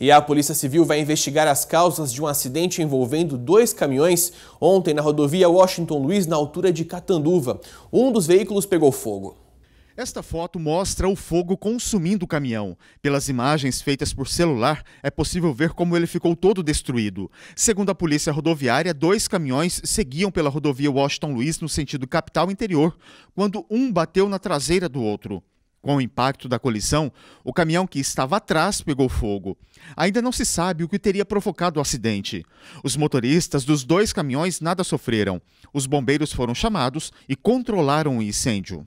E a Polícia Civil vai investigar as causas de um acidente envolvendo dois caminhões ontem na rodovia Washington Luiz, na altura de Catanduva. Um dos veículos pegou fogo. Esta foto mostra o fogo consumindo o caminhão. Pelas imagens feitas por celular, é possível ver como ele ficou todo destruído. Segundo a polícia rodoviária, dois caminhões seguiam pela rodovia Washington Luiz no sentido capital interior, quando um bateu na traseira do outro. Com o impacto da colisão, o caminhão que estava atrás pegou fogo. Ainda não se sabe o que teria provocado o acidente. Os motoristas dos dois caminhões nada sofreram. Os bombeiros foram chamados e controlaram o incêndio.